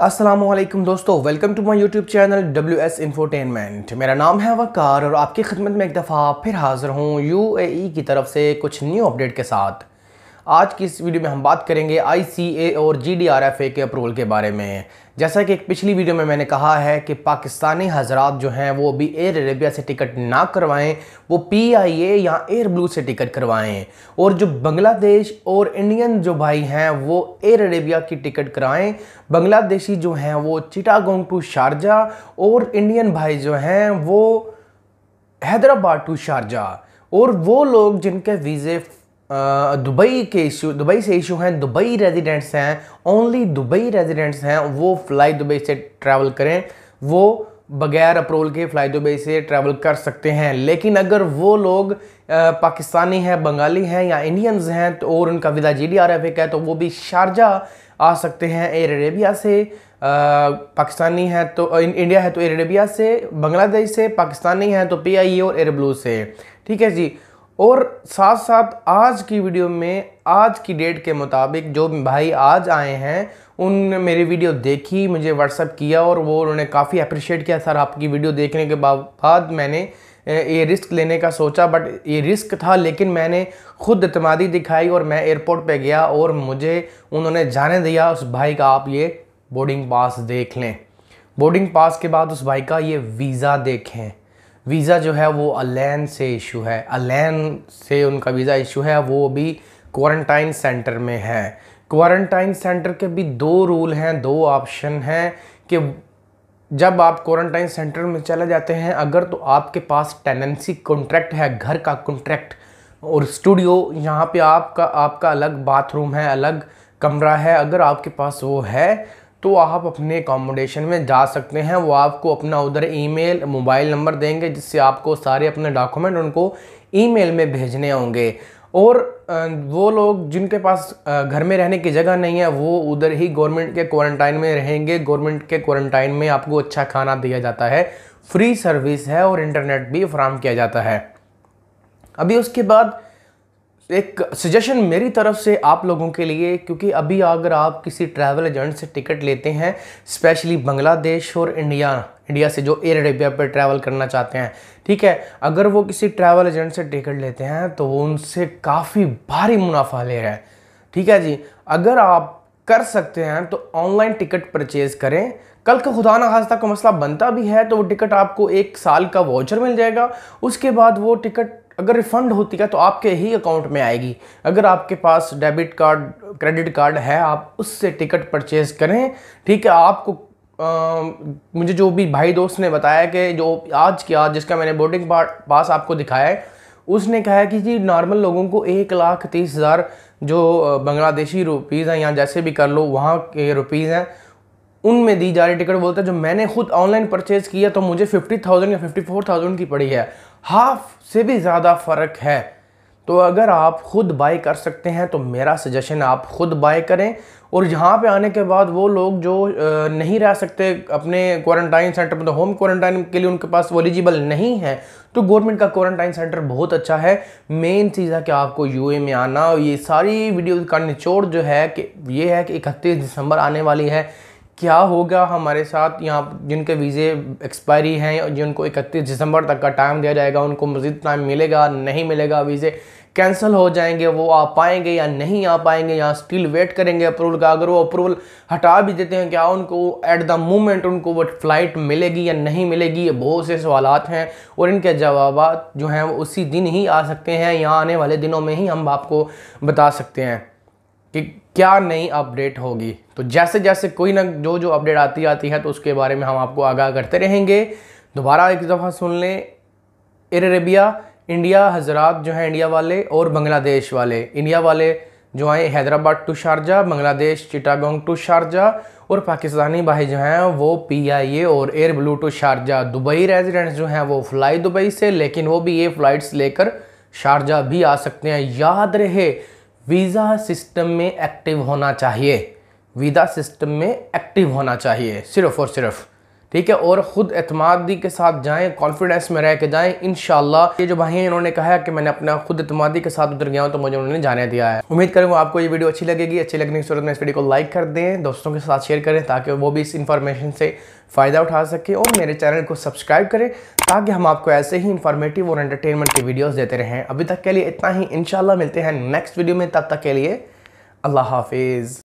असलम दोस्तों welcome to my YouTube channel W S infotainment मेरा नाम है वकार और आपकी खिदमत में एक दफ़ा फिर हाज़िर हूँ ए e की तरफ से कुछ न्यू अपडेट के साथ आज की इस वीडियो में हम बात करेंगे ए और ए के अप्रूवल के बारे में जैसा कि एक पिछली वीडियो में मैंने कहा है कि पाकिस्तानी हजरात जो हैं वो अभी एयर अरेबिया से टिकट ना करवाएं वो पी आई ए या एयर ब्लू से टिकट करवाएं और जो बांग्लादेश और इंडियन जो भाई हैं वो एयर अरेबिया की टिकट कराएं बांग्लादेशी जो हैं वो चिटागोंग टू शारजा और इंडियन भाई जो हैं वो हैदराबाद टू शारजा और वो लोग जिनके वीज़े दुबई के इशू दुबई से इशू हैं दुबई रेजिडेंट्स हैं ओनली दुबई रेजिडेंट्स हैं वो फ्लाई दुबई से ट्रैवल करें वो बगैर अप्रूवल के फ्लाई दुबई से ट्रैवल कर सकते हैं लेकिन अगर वो लोग पाकिस्तानी हैं बंगाली हैं या इंडियंस हैं तो और उनका विदा जी डी आर एफ है तो वो भी शारजा आ सकते हैं एयर अरेबिया तो, तो से पाकिस्तानी हैं तो इंडिया है तो एयर अरेबिया से बांग्लादेश से पाकिस्तानी हैं तो पी आई ए और एयर ब्लू से ठीक है जी और साथ साथ आज की वीडियो में आज की डेट के मुताबिक जो भाई आज आए हैं उन मेरी वीडियो देखी मुझे व्हाट्सअप किया और वो उन्होंने काफ़ी अप्रिशिएट किया सर आपकी वीडियो देखने के बाद मैंने ये रिस्क लेने का सोचा बट ये रिस्क था लेकिन मैंने खुद अतमादी दिखाई और मैं एयरपोर्ट पे गया और मुझे उन्होंने जाने दिया उस भाई का आप ये बोर्डिंग पास देख लें बोर्डिंग पास के बाद उस भाई का ये वीज़ा देखें वीज़ा जो है वो अलैन से इशू है अलैन से उनका वीज़ा इशू है वो अभी क्वारंटाइन सेंटर में है क्वारंटाइन सेंटर के भी दो रूल हैं दो ऑप्शन हैं कि जब आप क्वारंटाइन सेंटर में चले जाते हैं अगर तो आपके पास टेनेंसी कॉन्ट्रैक्ट है घर का कॉन्ट्रैक्ट और स्टूडियो यहाँ पे आपका आपका अलग बाथरूम है अलग कमरा है अगर आपके पास वो है तो आप अपने अकोमोडेशन में जा सकते हैं वो आपको अपना उधर ईमेल मोबाइल नंबर देंगे जिससे आपको सारे अपने डॉक्यूमेंट उनको ईमेल में भेजने होंगे और वो लोग जिनके पास घर में रहने की जगह नहीं है वो उधर ही गवर्नमेंट के क्वारंटाइन में रहेंगे गवर्नमेंट के क्वारंटाइन में आपको अच्छा खाना दिया जाता है फ्री सर्विस है और इंटरनेट भी फ्राहम किया जाता है अभी उसके बाद एक सजेशन मेरी तरफ से आप लोगों के लिए क्योंकि अभी अगर आप किसी ट्रैवल एजेंट से टिकट लेते हैं स्पेशली बांग्लादेश और इंडिया इंडिया से जो एयर अरेबिया पर ट्रैवल करना चाहते हैं ठीक है अगर वो किसी ट्रैवल एजेंट से टिकट लेते हैं तो वो उनसे काफ़ी भारी मुनाफा ले रहे हैं ठीक है जी अगर आप कर सकते हैं तो ऑनलाइन टिकट परचेज़ करें कल का खुदा ना खास्ता का मसला बनता भी है तो वो टिकट आपको एक साल का वाउचर मिल जाएगा उसके बाद वो टिकट अगर रिफ़ंड होती है तो आपके ही अकाउंट में आएगी अगर आपके पास डेबिट कार्ड क्रेडिट कार्ड है आप उससे टिकट परचेज़ करें ठीक है आपको आ, मुझे जो भी भाई दोस्त ने बताया कि जो आज की आज जिसका मैंने बोर्डिंग पास आपको दिखाया है उसने कहा है कि जी नॉर्मल लोगों को एक लाख तीस हज़ार जो बांग्लादेशी रुपीज़ हैं या जैसे भी कर लो वहाँ के रुपीज़ हैं उनमें दी जा रही टिकट बोलते हैं जो मैंने खुद ऑनलाइन परचेज़ किया तो मुझे फिफ्टी थाउजेंड या फिफ्टी फोर थाउजेंड की पड़ी है हाफ से भी ज़्यादा फ़र्क है तो अगर आप ख़ुद बाई कर सकते हैं तो मेरा सजेशन आप ख़ुद बाई करें और यहाँ पे आने के बाद वो लोग जो नहीं रह सकते अपने क्वारंटाइन सेंटर मतलब तो होम क्वारंटाइन के लिए उनके पास वो एलिजिबल नहीं है तो गवर्नमेंट का क्वारंटाइन सेंटर बहुत अच्छा है मेन चीज़ है कि आपको यूए में आना और ये सारी वीडियो का निचोड़ जो है कि ये है कि इकतीस दिसंबर आने वाली है क्या होगा हमारे साथ यहाँ जिनके वीज़े एक्सपायरी हैं जिनको 31 दिसंबर तक का टाइम दिया जाएगा उनको मज़ीद टाइम मिलेगा नहीं मिलेगा वीज़े कैंसिल हो जाएंगे वो आ पाएंगे या नहीं आ पाएंगे या स्टिल वेट करेंगे अप्रूवल का अगर वो अप्रूवल हटा भी देते हैं क्या उनको एट द मोमेंट उनको वो फ्लाइट मिलेगी या नहीं मिलेगी ये बहुत से सवाल हैं और इनके जवाब जो हैं वो उसी दिन ही आ सकते हैं या आने वाले दिनों में ही हम आपको बता सकते हैं कि क्या नई अपडेट होगी तो जैसे जैसे कोई ना जो जो अपडेट आती आती है तो उसके बारे में हम आपको आगाह करते रहेंगे दोबारा एक दफ़ा सुन लें एर अरेबिया इंडिया हजरात जो हैं इंडिया वाले और बांग्लादेश वाले इंडिया वाले जो आए Hyderabad to Sharjah Bangladesh Chittagong to Sharjah और पाकिस्तानी भाई जो हैं वो पी आई ए और Air Blue to Sharjah Dubai residents जो हैं वो फ्लाई दुबई से लेकिन वो भी ये फ़्लाइट्स लेकर शारजा भी आ सकते हैं याद रहे वीज़ा सिस्टम में एक्टिव होना चाहिए वीज़ा सिस्टम में एक्टिव होना चाहिए सिर्फ और सिर्फ ठीक है और ख़ुद अतमादी के साथ जाएं कॉन्फिडेंस में रह के जाएं इन ये जो भाई हैं इन्होंने कहा है कि मैंने अपना खुद अतमादी के साथ उधर गया हूँ तो मुझे उन्होंने जाने दिया है उम्मीद करूँगा आपको ये वीडियो अच्छी लगेगी अच्छी लगने की सूरत में इस वीडियो को लाइक कर दें दोस्तों के साथ शेयर करें ताकि वो भी इस इन्फॉर्मेशन से फ़ायदा उठा सके और मेरे चैनल को सब्सक्राइब करें ताकि हम आपको ऐसे ही इन्फॉर्मेटिव और एंटरटेनमेंट की वीडियोज़ देते रहें अभी तक के लिए इतना ही इन मिलते हैं नेक्स्ट वीडियो में तब तक के लिए अल्लाह हाफिज़